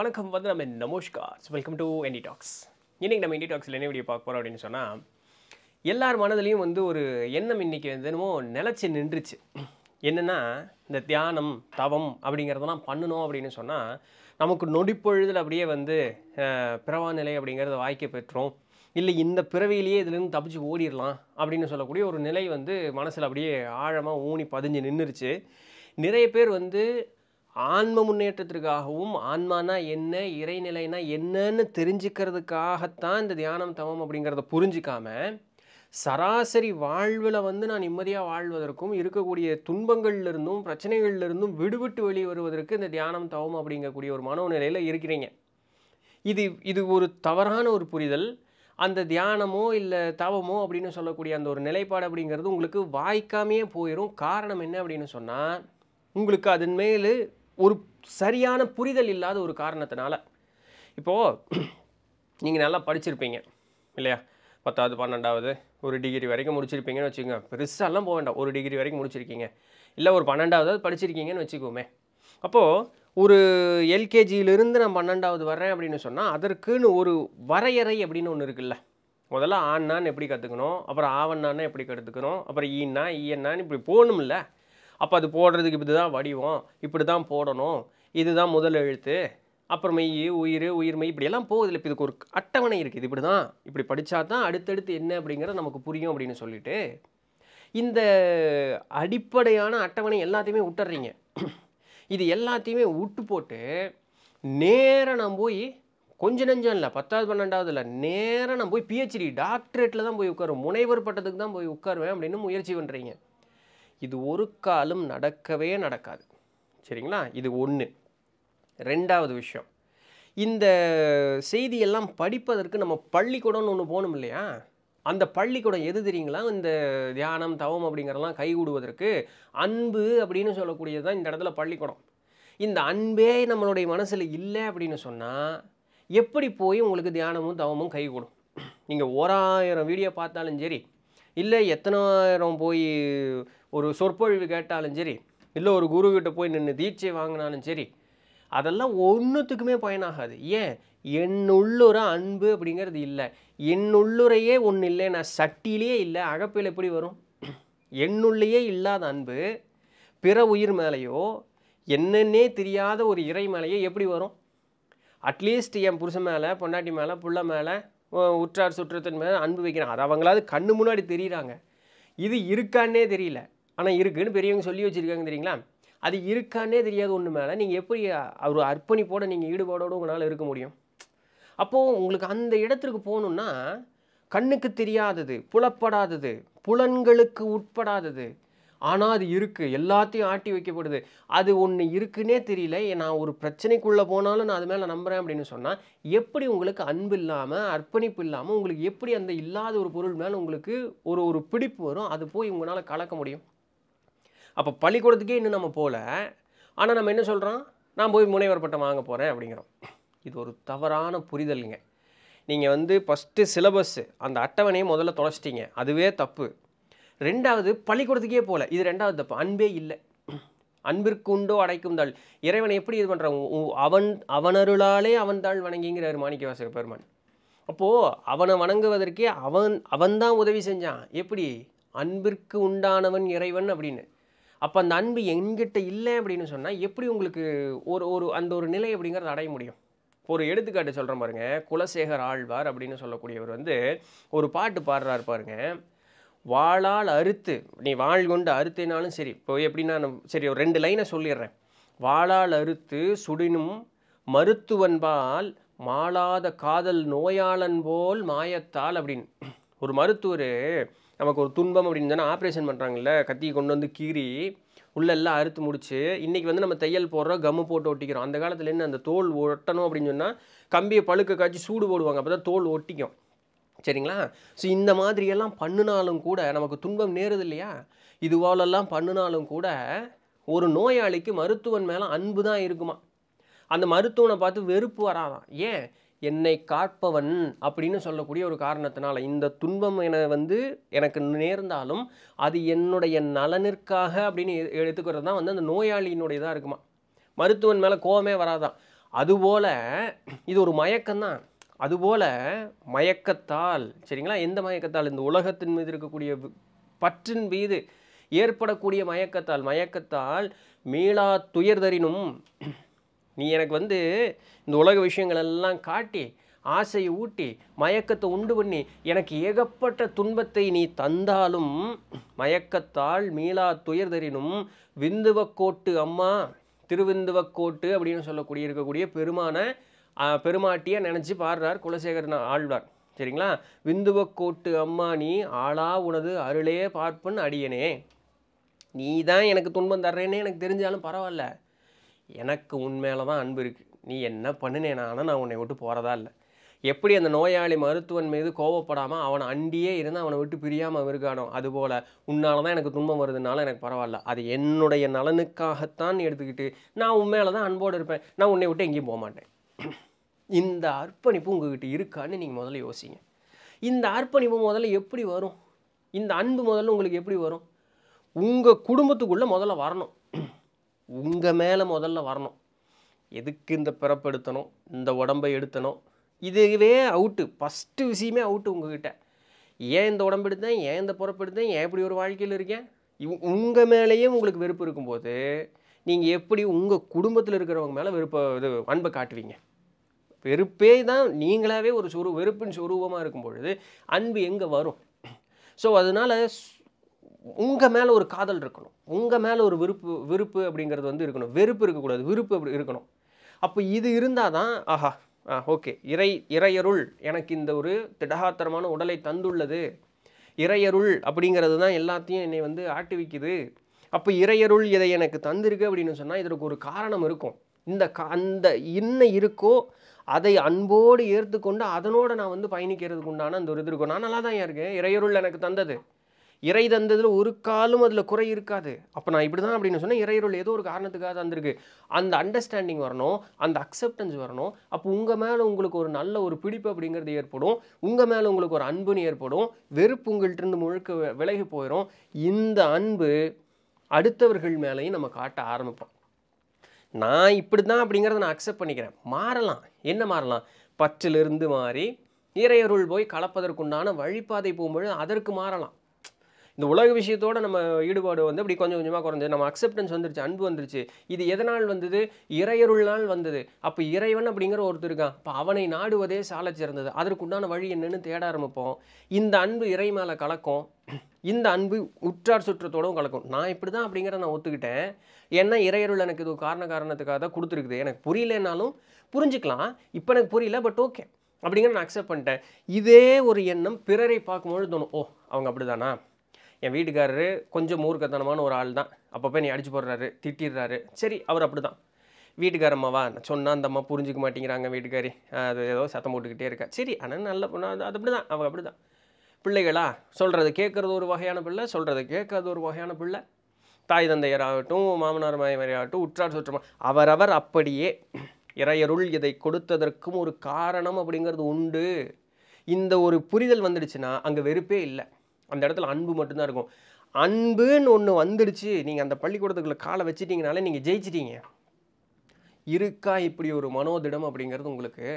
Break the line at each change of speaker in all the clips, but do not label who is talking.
வணக்கம் வந்து நம்ம நமஸ்கார் வெல்கம் டு என்டி டாக்ஸ் இன்றைக்கி நம்ம இண்டி டாக்ஸில் என்ன வீடியோ பார்க்க போகிறோம் அப்படின்னு சொன்னால் எல்லார் மனதிலையும் வந்து ஒரு எண்ணம் இன்றைக்கி வந்து என்னமோ நிலச்சி நின்றுச்சு என்னென்னா இந்த தியானம் தவம் அப்படிங்கிறதெல்லாம் பண்ணணும் அப்படின்னு சொன்னால் நமக்கு நொடிப்பொழுதில் அப்படியே வந்து பிறவா நிலை அப்படிங்கிறத வாய்க்க பெற்றோம் இல்லை இந்த பிறவியிலேயே இதுலேருந்து தப்பிச்சு ஓடிடலாம் அப்படின்னு சொல்லக்கூடிய ஒரு நிலை வந்து மனசில் அப்படியே ஆழமாக ஊனி பதிஞ்சு நின்றுருச்சு நிறைய பேர் வந்து ஆன்ம முன்னேற்றத்திற்காகவும் ஆன்மானா என்ன இறைநிலைனா என்னன்னு தெரிஞ்சுக்கிறதுக்காகத்தான் இந்த தியானம் தவம் அப்படிங்கிறத புரிஞ்சிக்காம சராசரி வாழ்வில் வந்து நான் நிம்மதியாக வாழ்வதற்கும் இருக்கக்கூடிய துன்பங்கள்லேருந்தும் இருந்தும் விடுவிட்டு வெளியே வருவதற்கு இந்த தியானம் தவம் அப்படிங்கக்கூடிய ஒரு மனோநிலையில் இருக்கிறீங்க இது இது ஒரு தவறான ஒரு புரிதல் அந்த தியானமோ இல்லை தவமோ அப்படின்னு சொல்லக்கூடிய அந்த ஒரு நிலைப்பாடு அப்படிங்கிறது உங்களுக்கு வாய்க்காமையே போயிடும் காரணம் என்ன அப்படின்னு சொன்னால் உங்களுக்கு அதன் மேலே ஒரு சரியான புரிதல் இல்லாத ஒரு காரணத்தினால இப்போது நீங்கள் நல்லா படிச்சிருப்பீங்க இல்லையா பத்தாவது பன்னெண்டாவது ஒரு டிகிரி வரைக்கும் முடிச்சிருப்பீங்கன்னு வச்சுக்கோங்க பெருசாலாம் போக வேண்டாம் ஒரு டிகிரி வரைக்கும் முடிச்சிருக்கீங்க இல்லை ஒரு பன்னெண்டாவது படிச்சிருக்கீங்கன்னு வச்சுக்கோமே அப்போது ஒரு எல்கேஜியிலிருந்து நான் பன்னெண்டாவது வரேன் அப்படின்னு சொன்னால் அதற்குன்னு ஒரு வரையறை அப்படின்னு ஒன்று இருக்குல்ல முதல்ல ஆண்ணான்னு எப்படி கற்றுக்கணும் அப்புறம் ஆவண்ணான்னு எப்படி கற்றுக்கணும் அப்புறம் ஈன்னா ஈஎன்னான்னு இப்படி போகணும்ல அப்போ அது போடுறதுக்கு இப்படி தான் வடிவம் இப்படி தான் போடணும் இதுதான் முதல் எழுத்து அப்புறம் மெய் உயிர் உயிர் மெய் இப்படியெல்லாம் போகுது இப்போ இதுக்கு ஒரு அட்டவணை இருக்குது இப்படி தான் இப்படி படித்தா தான் அடுத்தடுத்து என்ன அப்படிங்கிறது நமக்கு புரியும் அப்படின்னு சொல்லிட்டு இந்த அடிப்படையான அட்டவணை எல்லாத்தையுமே விட்டுறீங்க இது எல்லாத்தையுமே விட்டு போட்டு நேராக நான் போய் கொஞ்சம் நெஞ்சம் இல்லை பத்தாவது பன்னெண்டாவது இல்லை நேராக நான் போய் பிஹெச்டி டாக்டரேட்டில் தான் போய் உட்காருவேன் முனைவர் பட்டத்துக்கு தான் போய் உட்காருவேன் அப்படின்னு முயற்சி பண்ணுறீங்க இது ஒரு காலம் நடக்கவே நடக்காது சரிங்களா இது ஒன்று ரெண்டாவது விஷயம் இந்த செய்தியெல்லாம் படிப்பதற்கு நம்ம பள்ளிக்கூடம்னு ஒன்று போகணும் இல்லையா அந்த பள்ளிக்கூடம் எது தெரியுங்களா இந்த தியானம் தவம் அப்படிங்கிறலாம் கைகூடுவதற்கு அன்பு அப்படின்னு சொல்லக்கூடியது தான் இந்த இடத்துல பள்ளிக்கூடம் இந்த அன்பே நம்மளுடைய மனசில் இல்லை அப்படின்னு சொன்னால் எப்படி போய் உங்களுக்கு தியானமும் தவமும் கைகூடும் நீங்கள் ஓராயிரம் வீடியோ பார்த்தாலும் சரி இல்லை எத்தனாயிரம் போய் ஒரு சொற்பொழிவு கேட்டாலும் சரி இல்லை ஒரு குருக்கிட்ட போய் நின்று தீட்சை வாங்கினாலும் சரி அதெல்லாம் ஒன்றுத்துக்குமே பயனாகாது ஏன் என்னுள்ளுற அன்பு அப்படிங்கிறது இல்லை என்னுள்ளுறையே ஒன்று இல்லை நான் சட்டியிலே இல்லை அகப்பில் எப்படி வரும் என்னுள்ளேயே இல்லாத அன்பு பிற உயிர் மேலேயோ என்னென்னே தெரியாத ஒரு இறை மேலேயோ எப்படி வரும் அட்லீஸ்ட் என் புருஷன் மேலே பொண்டாட்டி மேலே புள்ள மேலே உற்றார் சுற்றத்தின் மேலே அன்பு வைக்கிறாங்க அது அவங்களாவது கண்ணு முன்னாடி தெரியுறாங்க இது இருக்கான்னே தெரியல ஆனால் இருக்குதுன்னு பெரியவங்க சொல்லி வச்சுருக்காங்க தெரியுங்களா அது இருக்கான்னே தெரியாது ஒன்று மேலே நீங்கள் எப்படி ஒரு அர்ப்பணிப்போடு நீங்கள் ஈடுபாடோடு உங்களால் இருக்க முடியும் அப்போது உங்களுக்கு அந்த இடத்திற்கு போகணுன்னா கண்ணுக்கு தெரியாதது புலப்படாதது புலன்களுக்கு உட்படாதது ஆனால் அது இருக்குது எல்லாத்தையும் ஆட்டி வைக்கப்படுது அது ஒன்று இருக்குன்னே தெரியல நான் ஒரு பிரச்சனைக்குள்ளே போனாலும் நான் அது மேலே நம்புகிறேன் அப்படின்னு சொன்னால் எப்படி உங்களுக்கு அன்பு இல்லாமல் அர்ப்பணிப்பு இல்லாமல் உங்களுக்கு எப்படி அந்த இல்லாத ஒரு பொருள் மேலே உங்களுக்கு ஒரு ஒரு பிடிப்பு வரும் அது போய் உங்களால் கலக்க முடியும் அப்போ பள்ளிக்கூடத்துக்கே இன்னும் நம்ம போகல ஆனால் நம்ம என்ன சொல்கிறோம் நான் போய் முனைவர் பட்டம் வாங்க போகிறேன் அப்படிங்கிறோம் இது ஒரு தவறான புரிதலுங்க நீங்கள் வந்து ஃபஸ்ட்டு சிலபஸ்ஸு அந்த அட்டவணையை முதல்ல தொலைச்சிட்டிங்க அதுவே தப்பு ரெண்டாவது பள்ளிக்கூடத்துக்கே போகல இது ரெண்டாவது தப்பு அன்பே இல்லை அன்பிற்கு உண்டோ அடைக்கும் தாள் இறைவனை எப்படி இது பண்ணுறான் அவன் அவனருளாலே அவன் தாள் வணங்கிங்கிறார் மாணிக்கவாசர் பெருமான் அப்போது அவனை வணங்குவதற்கே அவன் அவன்தான் உதவி செஞ்சான் எப்படி அன்பிற்கு உண்டானவன் இறைவன் அப்படின்னு அப்போ அந்த அன்பு எங்கிட்ட இல்லை அப்படின்னு சொன்னால் எப்படி உங்களுக்கு ஒரு ஒரு அந்த ஒரு நிலை அப்படிங்கிறது அடைய முடியும் ஒரு எடுத்துக்காட்டு சொல்கிறேன் பாருங்க குலசேகர் ஆழ்வார் அப்படின்னு சொல்லக்கூடியவர் வந்து ஒரு பாட்டு பாடுறாரு பாருங்க வாழால் அறுத்து நீ வாழ் கொண்டு அறுத்தினாலும் சரி இப்போ எப்படின்னா சரி ஒரு ரெண்டு லைனை சொல்லிடுறேன் வாழால் அறுத்து சுடினும் மருத்துவன்பால் மாளாத காதல் நோயாளன் போல் மாயத்தால் அப்படின்னு ஒரு மருத்துவர் நமக்கு ஒரு துன்பம் அப்படின்னு சொன்னால் ஆப்ரேஷன் பண்ணுறாங்கல்ல கத்தியை கொண்டு வந்து கீறி உள்ளெல்லாம் அறுத்து முடிச்சு இன்றைக்கி வந்து நம்ம தையல் போடுறோம் கம்மு போட்டு ஒட்டிக்கிறோம் அந்த காலத்தில் என்ன அந்த தோல் ஒட்டணும் அப்படின்னு சொன்னால் கம்பியை பழுக்க காய்ச்சி சூடு போடுவாங்க அப்போ தான் தோல் ஒட்டிக்கும் சரிங்களா ஸோ இந்த மாதிரியெல்லாம் பண்ணினாலும் கூட நமக்கு துன்பம் நேருது இல்லையா இதுவாலெல்லாம் பண்ணினாலும் கூட ஒரு நோயாளிக்கு மருத்துவன் மேலே அன்பு தான் இருக்குமா அந்த மருத்துவனை பார்த்து வெறுப்பு வராதான் ஏன் என்னை காட்பவன் அப்படின்னு சொல்லக்கூடிய ஒரு காரணத்தினால இந்த துன்பம் என வந்து எனக்கு நேர்ந்தாலும் அது என்னுடைய நலனிற்காக அப்படின்னு எடுத்துக்கிறது தான் வந்து அந்த நோயாளியினுடையதாக இருக்குமா மருத்துவன் மேலே கோவமே வராதான் அதுபோல் இது ஒரு மயக்கம்தான் அதுபோல் மயக்கத்தால் சரிங்களா எந்த மயக்கத்தால் இந்த உலகத்தின் மீது இருக்கக்கூடிய பற்றின் மீது ஏற்படக்கூடிய மயக்கத்தால் மயக்கத்தால் மீளா துயர்தரினும் நீ எனக்கு வந்து இந்த உலக விஷயங்கள் எல்லாம் காட்டி ஆசையை ஊட்டி மயக்கத்தை உண்டு பண்ணி எனக்கு ஏகப்பட்ட துன்பத்தை நீ தந்தாலும் மயக்கத்தால் மீளா துயர் தரினும் விந்துவக்கோட்டு அம்மா திருவிந்துவக்கோட்டு அப்படின்னு சொல்லக்கூடிய இருக்கக்கூடிய பெருமான பெருமாட்டியாக நினச்சி பாடுறார் குலசேகரன் ஆழ்வார் சரிங்களா விந்துவக்கோட்டு அம்மா நீ ஆளா உனது அருளே பார்ப்பன் அடியனே நீ தான் எனக்கு துன்பம் தர்றேன்னு எனக்கு தெரிஞ்சாலும் பரவாயில்ல எனக்கு உண்மையில தான் அன்பு இருக்குது நீ என்ன பண்ணினேன் ஆனால் நான் உன்னை விட்டு போகிறதா இல்லை எப்படி அந்த நோயாளி மருத்துவன் மீது கோவப்படாமல் அவனை அண்டியே இருந்து அவனை விட்டு பிரியாமல் இருக்கானோ அதுபோல் உன்னால தான் எனக்கு துன்பம் வருதுனால எனக்கு பரவாயில்ல அது என்னுடைய நலனுக்காகத்தான் எடுத்துக்கிட்டு நான் உண்மையில தான் அன்போடு இருப்பேன் நான் உன்னை விட்டு எங்கேயும் போக மாட்டேன் இந்த அர்ப்பணிப்பு உங்ககிட்ட இருக்கான்னு நீங்கள் முதல்ல யோசிங்க இந்த அர்ப்பணிப்பு முதல்ல எப்படி வரும் இந்த அன்பு முதல்ல உங்களுக்கு எப்படி வரும் உங்கள் குடும்பத்துக்குள்ளே முதல்ல வரணும் உங்கள் மேலே முதல்ல வரணும் எதுக்கு இந்த பிறப்பெடுத்தணும் இந்த உடம்பை எடுத்தணும் இதுவே அவுட்டு ஃபஸ்ட்டு விஷயமே அவுட்டு உங்ககிட்ட ஏன் இந்த உடம்பு எடுத்தேன் ஏன் இந்த பிறப்பெடுத்தேன் ஏன் இப்படி ஒரு வாழ்க்கையில் இருக்கேன் இவ் உங்கள் மேலேயும் உங்களுக்கு வெறுப்பு இருக்கும்போது நீங்கள் எப்படி உங்கள் குடும்பத்தில் இருக்கிறவங்க மேலே வெறுப்ப இது அன்பை காட்டுவீங்க வெறுப்பே தான் நீங்களாகவே ஒரு சொரு வெறுப்பின் சொரூபமாக இருக்கும் பொழுது அன்பு எங்கே வரும் ஸோ அதனால் உங்கள் மேலே ஒரு காதல் இருக்கணும் உங்கள் மேலே ஒரு விருப்பு விருப்பு அப்படிங்கிறது வந்து இருக்கணும் வெறுப்பு இருக்கக்கூடாது விருப்பு அப்படி இருக்கணும் அப்போ இது இருந்தால் தான் ஆஹா ஆ ஓகே இறை இறையருள் எனக்கு இந்த ஒரு திடகாத்திரமான உடலை தந்துள்ளது இறையருள் அப்படிங்கிறது தான் எல்லாத்தையும் என்னை வந்து ஆட்டுவிக்குது அப்போ இறையருள் இதை எனக்கு தந்திருக்கு அப்படின்னு சொன்னால் இதற்கு ஒரு காரணம் இருக்கும் இந்த கா அந்த என்ன இருக்கோ அதை அன்போடு ஏற்றுக்கொண்டு அதனோடு நான் வந்து பயணிக்கிறதுக்கு உண்டான அந்த ஒரு இது இருக்கும் நான் நல்லா தான் இருக்கேன் இறையருள் எனக்கு தந்தது இறை தந்ததில் ஒரு காலும் அதில் குறை இருக்காது அப்போ நான் இப்படி தான் அப்படின்னு சொன்னால் இறையருள் ஏதோ ஒரு காரணத்துக்காக தந்திருக்கு அந்த அண்டர்ஸ்டாண்டிங் வரணும் அந்த அக்செப்டன்ஸ் வரணும் அப்போ உங்கள் மேலே உங்களுக்கு ஒரு நல்ல ஒரு பிடிப்பு அப்படிங்கிறது ஏற்படும் உங்கள் மேலே உங்களுக்கு ஒரு அன்புன்னு ஏற்படும் வெறுப்பு உங்கள்கிட்ட முழுக்க விலகி போயிடும் இந்த அன்பு அடுத்தவர்கள் மேலேயும் நம்ம காட்ட ஆரம்பிப்போம் நான் இப்படி தான் அப்படிங்கிறத நான் அக்செப்ட் பண்ணிக்கிறேன் மாறலாம் என்ன மாறலாம் பற்றிலிருந்து மாறி இறையருள் போய் கலப்பதற்குண்டான வழிபாதை போகும்பொழுது அதற்கு மாறலாம் இந்த உலக விஷயத்தோட நம்ம ஈடுபாடு வந்து அப்படி கொஞ்சம் கொஞ்சமாக குறைஞ்சி நம்ம அக்செப்டன்ஸ் வந்துருச்சு அன்பு வந்துருச்சு இது எதனால் வந்தது இறையருள் நாள் வந்தது அப்போ இறைவன் அப்படிங்கிற ஒருத்தர் இருக்கான் அப்போ அவனை நாடுவதே சாலை சிறந்தது அதற்குண்டான வழி என்னன்னு தேட ஆரம்பிப்போம் இந்த அன்பு இறை மேலே கலக்கும் இந்த அன்பு உற்றார் சுற்றத்தோடவும் கலக்கும் நான் இப்படி தான் அப்படிங்கிற நான் ஒத்துக்கிட்டேன் ஏன்னா இறையருள் எனக்கு இது காரண காரணத்துக்காக தான் கொடுத்துருக்குது எனக்கு புரியலனாலும் புரிஞ்சுக்கலாம் இப்போ எனக்கு புரியல பட் ஓகே அப்படிங்கிற நான் அக்செப்ட் பண்ணிட்டேன் இதே ஒரு எண்ணம் பிறரை பார்க்கும்போது தோணும் ஓ அவங்க அப்படி தானா என் வீட்டுக்காரரு கொஞ்சம் மூர்க்கத்தனமான ஒரு ஆள் தான் அப்பப்போ நீ அடிச்சு போடுறாரு திட்டிடுறாரு சரி அவர் அப்படி தான் வீட்டுக்காரம்மாவா நான் சொன்னால் அந்த அம்மா புரிஞ்சிக்க மாட்டேங்கிறாங்க வீட்டுக்காரி அது ஏதோ சத்தம் போட்டுக்கிட்டே இருக்கா சரி ஆனால் நல்ல பொண்ணு அது அப்படி தான் அவள் அப்படி தான் பிள்ளைகளா சொல்கிறது கேட்குறது ஒரு வகையான பிள்ளை சொல்கிறது கேட்கறது ஒரு வகையான பிள்ளை தாய் தந்தையராகட்டும் மாமனார் மாயமரையாகட்டும் உற்றார் சுற்றமா அவரவர் அப்படியே இறையருள் இதை கொடுத்ததற்கும் ஒரு காரணம் அப்படிங்கிறது உண்டு இந்த ஒரு புரிதல் வந்துடுச்சுன்னா அங்கே வெறுப்பே இல்லை அந்த இடத்துல அன்பு மட்டும்தான் இருக்கும் அன்புன்னு ஒன்று வந்துடுச்சு நீங்கள் அந்த பள்ளிக்கூடத்துக்குள்ள காலை வச்சுட்டிங்கனாலே நீங்கள் ஜெயிச்சிட்டீங்க இருக்கா இப்படி ஒரு மனோதிடம் அப்படிங்கிறது உங்களுக்கு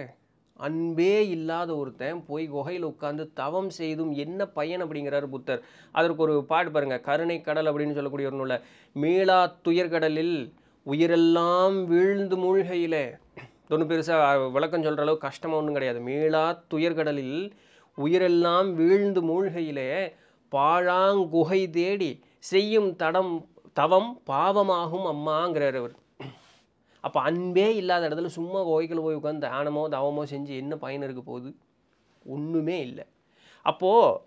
அன்பே இல்லாத ஒருத்தன் போய் குகையில் உட்காந்து தவம் செய்தும் என்ன பயன் அப்படிங்கிறார் புத்தர் அதற்கு ஒரு பாட்டு பாருங்கள் கருணை கடல் அப்படின்னு சொல்லக்கூடிய ஒரு நூலில் மீளா துயர்கடலில் உயிரெல்லாம் வீழ்ந்து மூழ்கையில் தொண்ணு பெருசாக விளக்கம் சொல்கிற அளவுக்கு கஷ்டமாக ஒன்றும் கிடையாது மீளா துயர்கடலில் உயிரெல்லாம் வீழ்ந்து மூழ்கையிலே பாழாங்குகை தேடி செய்யும் தடம் தவம் பாவமாகும் அம்மாங்கிறார் அவர் அப்போ அன்பே இல்லாத இடத்துல சும்மா கோயில் போய் உட்காந்து தானமோ தவமோ செஞ்சு என்ன பயன் இருக்க போகுது ஒன்றுமே இல்லை அப்போது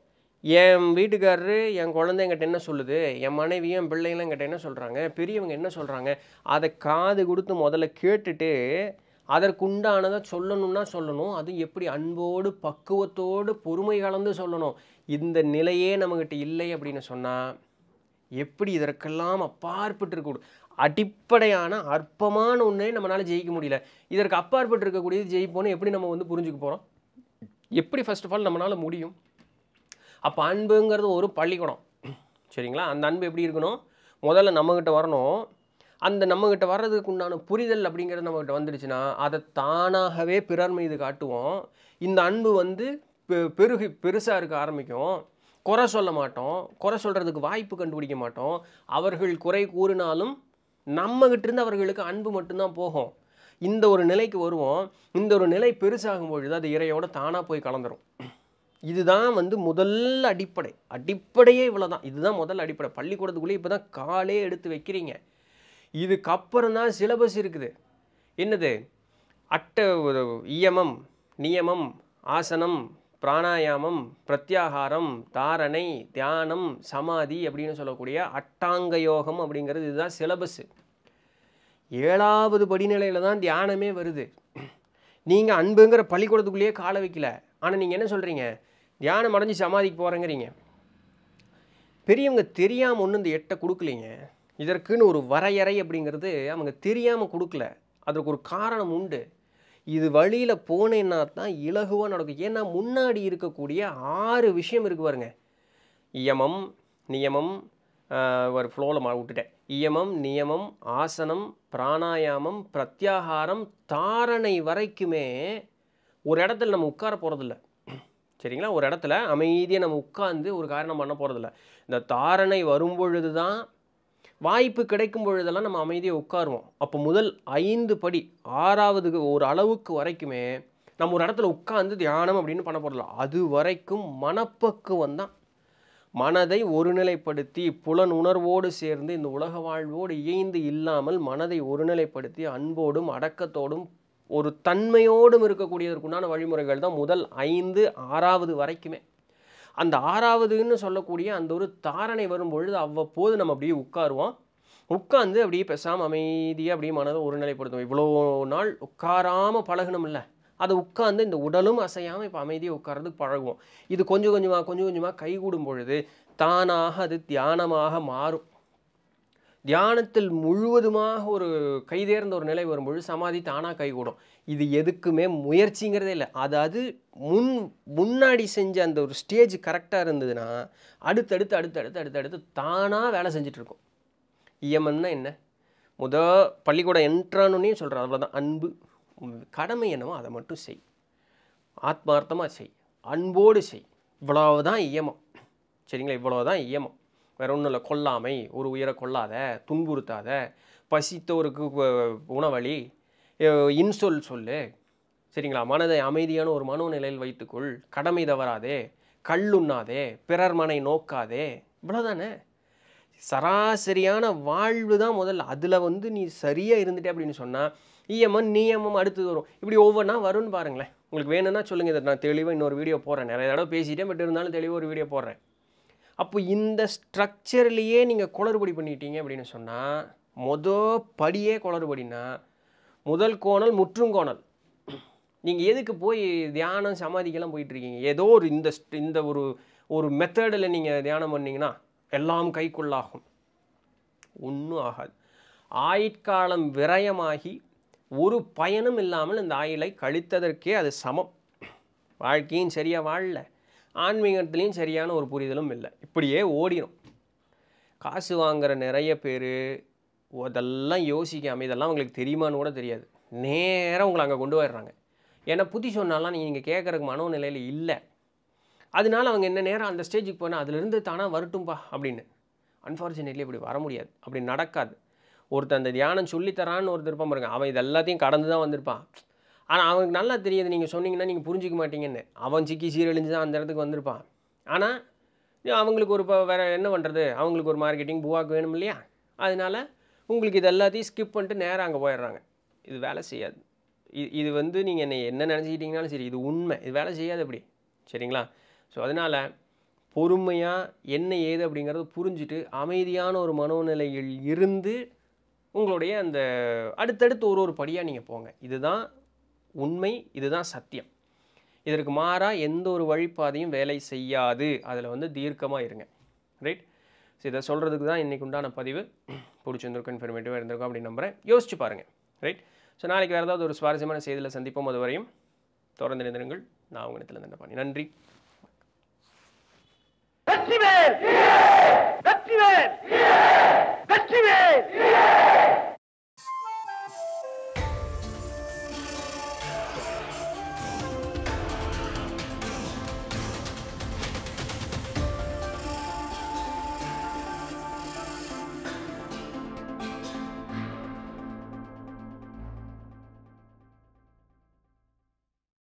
என் வீட்டுக்காரர் என் குழந்தைங்கிட்ட என்ன சொல்லுது என் மனைவியும் என் பிள்ளைங்களாம் என்கிட்ட என்ன சொல்கிறாங்க பெரியவங்க என்ன சொல்கிறாங்க அதை காது கொடுத்து முதல்ல கேட்டுட்டு அதற்குண்டானதை சொல்லணும்னா சொல்லணும் அது எப்படி அன்போடு பக்குவத்தோடு பொறுமை கலந்து சொல்லணும் இந்த நிலையே நம்மக்கிட்ட இல்லை அப்படின்னு சொன்னால் எப்படி இதற்கெல்லாம் அப்பாற்பட்டு இருக்கக்கூடும் அடிப்படையான அற்பமான ஒன்றே நம்மளால் ஜெயிக்க முடியல இதற்கு அப்பாற்பட்டு இருக்கக்கூடியது ஜெயிப்போன்னு எப்படி நம்ம வந்து புரிஞ்சுக்க போகிறோம் எப்படி ஃபஸ்ட் ஆஃப் ஆல் நம்மளால் முடியும் அப்போ அன்புங்கிறது ஒரு பள்ளிக்கூடம் சரிங்களா அந்த அன்பு எப்படி இருக்கணும் முதல்ல நம்மக்கிட்ட வரணும் அந்த நம்மகிட்ட வர்றதுக்கு உண்டான புரிதல் அப்படிங்கிறது நம்மகிட்ட வந்துடுச்சுன்னா அதை தானாகவே பிறர் மீது காட்டுவோம் இந்த அன்பு வந்து பெருகி பெருசாக இருக்க ஆரம்பிக்கும் குறை சொல்ல மாட்டோம் குறை சொல்கிறதுக்கு வாய்ப்பு கண்டுபிடிக்க மாட்டோம் அவர்கள் குறை கூறினாலும் நம்மகிட்டிருந்து அவர்களுக்கு அன்பு மட்டும்தான் போகும் இந்த ஒரு நிலைக்கு வருவோம் இந்த ஒரு நிலை பெருசாகும் பொழுது அது இறையோட தானாக போய் கலந்துரும் இதுதான் வந்து முதல் அடிப்படை அடிப்படையே இவ்வளோ தான் இதுதான் முதல் அடிப்படை பள்ளிக்கூடத்துக்குள்ளேயே இப்போ தான் காலே எடுத்து வைக்கிறீங்க இதுக்கப்புறம் தான் சிலபஸ் இருக்குது என்னது அட்ட ஒரு இயமம் நியமம் ஆசனம் பிராணாயாமம் பிரத்யாகாரம் தாரணை தியானம் சமாதி அப்படின்னு சொல்லக்கூடிய அட்டாங்க யோகம் அப்படிங்கிறது இதுதான் சிலபஸ்ஸு ஏழாவது படிநிலையில் தான் தியானமே வருது நீங்கள் அன்புங்கிற பள்ளிக்கூடத்துக்குள்ளேயே காலை வைக்கல ஆனால் நீங்கள் என்ன சொல்கிறீங்க தியானம் அடைஞ்சு சமாதிக்கு போகிறேங்கிறீங்க பெரியவங்க தெரியாமல் ஒன்று இந்த எட்டை கொடுக்கலீங்க இதற்குன்னு ஒரு வரையறை அப்படிங்கிறது அவங்க தெரியாமல் கொடுக்கல அதற்கு ஒரு காரணம் உண்டு இது வழியில் போனேன்னா தான் இலகுவாக நடக்கும் ஏன்னா முன்னாடி இருக்கக்கூடிய ஆறு விஷயம் இருக்கு பாருங்க இயமம் நியமம் ஒரு ஃப்ளோவில் மா விட்டுட்டேன் இயமம் நியமம் ஆசனம் பிராணாயாமம் பிரத்யாகாரம் தாரணை வரைக்குமே ஒரு இடத்துல நம்ம உட்கார போகிறதில்ல சரிங்களா ஒரு இடத்துல அமைதியாக நம்ம உட்காந்து ஒரு காரணம் பண்ண போகிறதில்ல இந்த தாரணை வரும்பொழுது தான் வாய்ப்பு கிடைக்கும் பொழுதெல்லாம் நம்ம அமைதியை உட்காருவோம் அப்போ முதல் ஐந்து படி ஆறாவது ஒரு அளவுக்கு வரைக்குமே நம்ம ஒரு இடத்துல உட்காந்து தியானம் அப்படின்னு பண்ண போடல அது வரைக்கும் மனப்பக்குவம் தான் மனதை ஒருநிலைப்படுத்தி புலன் உணர்வோடு சேர்ந்து இந்த உலக வாழ்வோடு இயைந்து இல்லாமல் மனதை ஒருநிலைப்படுத்தி அன்போடும் அடக்கத்தோடும் ஒரு தன்மையோடும் இருக்கக்கூடியதற்குண்டான வழிமுறைகள் தான் முதல் ஐந்து ஆறாவது வரைக்குமே அந்த ஆறாவதுன்னு சொல்லக்கூடிய அந்த ஒரு தாரணை வரும்பொழுது அவ்வப்போது நம்ம அப்படியே உட்காருவோம் உட்காந்து அப்படியே பேசாமல் அமைதியாக அப்படியே மனதை ஒருநிலைப்படுத்தும் இவ்வளோ நாள் உட்காராமல் பழகணும்ல அதை உட்காந்து இந்த உடலும் அசையாமல் இப்போ அமைதியாக உட்காரதுக்கு பழகுவோம் இது கொஞ்சம் கொஞ்சமாக கொஞ்சம் கொஞ்சமாக கைகூடும் பொழுது தானாக அது தியானமாக மாறும் தியானத்தில் முழுவதுமாக ஒரு கைதேர்ந்த ஒரு நிலை வரும்பொழுது சமாதி தானாக கைகூடும் இது எதுக்குமே முயற்சிங்கிறதே இல்லை அதாவது முன் முன்னாடி செஞ்ச அந்த ஒரு ஸ்டேஜ் கரெக்டாக இருந்ததுன்னா அடுத்தடுத்து அடுத்தடுத்து அடுத்தடுத்து தானாக வேலை செஞ்சிட்ருக்கோம் இஎம்எம்னா என்ன முத பள்ளிக்கூடம் என்ட்ரானுன்னே சொல்கிறேன் அவ்வளோதான் அன்பு கடமை என்னவோ அதை மட்டும் செய் ஆத்மார்த்தமாக செய் அன்போடு செய் இவ்வளவு தான் இயமம் சரிங்களா இவ்வளோ தான் இயமம் வேற ஒன்றும் இல்லை கொல்லாமை ஒரு உயிரை கொல்லாத துன்புறுத்தாத பசித்தோருக்கு உணவழி இன்சொல் சொல்லு சரிங்களா மனதை அமைதியான ஒரு மனோநிலையில் நிலையில் வைத்துக்கொள் கடமை தவறாதே கல்லுண்ணாதே பிறர் மனை நோக்காதே இவ்வளோதானே சராசரியான வாழ்வு தான் முதல்ல அதில் வந்து நீ சரியாக இருந்துட்டே அப்படின்னு சொன்னால் இஎம்எம் நியமம் அடுத்தது வரும் இப்படி ஒவ்வொன்றா வரும்னு பாருங்களேன் உங்களுக்கு வேணும்னா சொல்லுங்கள் இதை நான் தெளிவாக இன்னொரு வீடியோ போடுறேன் நிறைய தடவை பேசிட்டேன் பட் இருந்தாலும் தெளிவாக ஒரு வீடியோ போடுறேன் அப்போ இந்த ஸ்ட்ரக்சர்லேயே நீங்கள் குளறுபடி பண்ணிட்டீங்க அப்படின்னு சொன்னால் மொதல் படியே குளறுபடினா முதல் கோணல் முற்றுங்கோணல் நீங்கள் எதுக்கு போய் தியானம் சமாதிக்கெல்லாம் போயிட்டுருக்கீங்க ஏதோ ஒரு இந்த இந்த ஒரு ஒரு மெத்தடில் நீங்கள் தியானம் பண்ணிங்கன்னா எல்லாம் கைக்குள்ளாகும் ஒன்றும் ஆகாது ஆயிற்காலம் விரயமாகி ஒரு பயனும் இல்லாமல் இந்த ஆயிலை கழித்ததற்கே அது சமம் வாழ்க்கையும் சரியாக வாழல ஆன்மீகத்துலேயும் சரியான ஒரு புரிதலும் இல்லை இப்படியே ஓடிடும் காசு வாங்குகிற நிறைய பேர் அதெல்லாம் யோசிக்காமல் இதெல்லாம் உங்களுக்கு தெரியுமான்னு கூட தெரியாது நேராக உங்களை அங்கே கொண்டு வர்றாங்க ஏன்னா புத்தி சொன்னாலாம் நீங்கள் இங்கே கேட்குறக்கு மனோநிலையில் இல்லை அதனால அவங்க என்ன நேரம் அந்த ஸ்டேஜுக்கு போனால் அதுலேருந்து தானாக வரட்டும்பா அப்படின்னு அன்ஃபார்ச்சுனேட்லி இப்படி வர முடியாது அப்படி நடக்காது ஒருத்தர் அந்த தியானம் சொல்லித்தரான்னு ஒருத்தர் இருப்பான் பாருங்க அவன் இது எல்லாத்தையும் கடந்து தான் வந்திருப்பான் ஆனால் அவனுக்கு நல்லா தெரியாது நீங்கள் சொன்னீங்கன்னா நீங்கள் புரிஞ்சிக்க மாட்டீங்கன்னு அவன் சிக்கி சீரழிஞ்சு தான் அந்த இடத்துக்கு வந்திருப்பான் ஆனால் அவங்களுக்கு ஒரு இப்போ வேறு என்ன பண்ணுறது அவங்களுக்கு ஒரு மார்க்கெட்டிங் பூவாக்கு வேணும் இல்லையா அதனால் உங்களுக்கு இது எல்லாத்தையும் ஸ்கிப் பண்ணிட்டு நேராக அங்கே போயிடுறாங்க இது வேலை செய்யாது இது இது வந்து நீங்கள் என்னை என்ன நினச்சிக்கிட்டிங்கனாலும் சரி இது உண்மை இது வேலை செய்யாது அப்படி சரிங்களா ஸோ அதனால் பொறுமையாக என்ன ஏது அப்படிங்கிறத புரிஞ்சுட்டு அமைதியான ஒரு மனோநிலையில் இருந்து உங்களுடைய அந்த அடுத்தடுத்து ஒரு ஒரு படியாக நீங்கள் போங்க இதுதான் உண்மை இதுதான் சத்தியம் இதற்கு மாறாக எந்த ஒரு வழிபாதையும் வேலை செய்யாது அதில் வந்து தீர்க்கமாக இருங்க ரைட் ஸோ இதை சொல்கிறதுக்கு தான் இன்றைக்கு உண்டான பதிவு வந்திருக்கும் இன்ஃபர்மேட்டிவாக இருந்திருக்கும் அப்படின்னு நம்புகிறேன் யோசிச்சு பாருங்கள் ரைட் ஸோ நாளைக்கு வேறு ஏதாவது ஒரு சுவாரஸ்யமான செய்தியில் சந்திப்போம் அதுவரையும் தொடர்ந்து நினைந்திருங்கள் நான் உங்களிடத்தில் தண்டபாணி நன்றி வெற்றிவேல் வெற்றிவேல் வெற்றிவேல்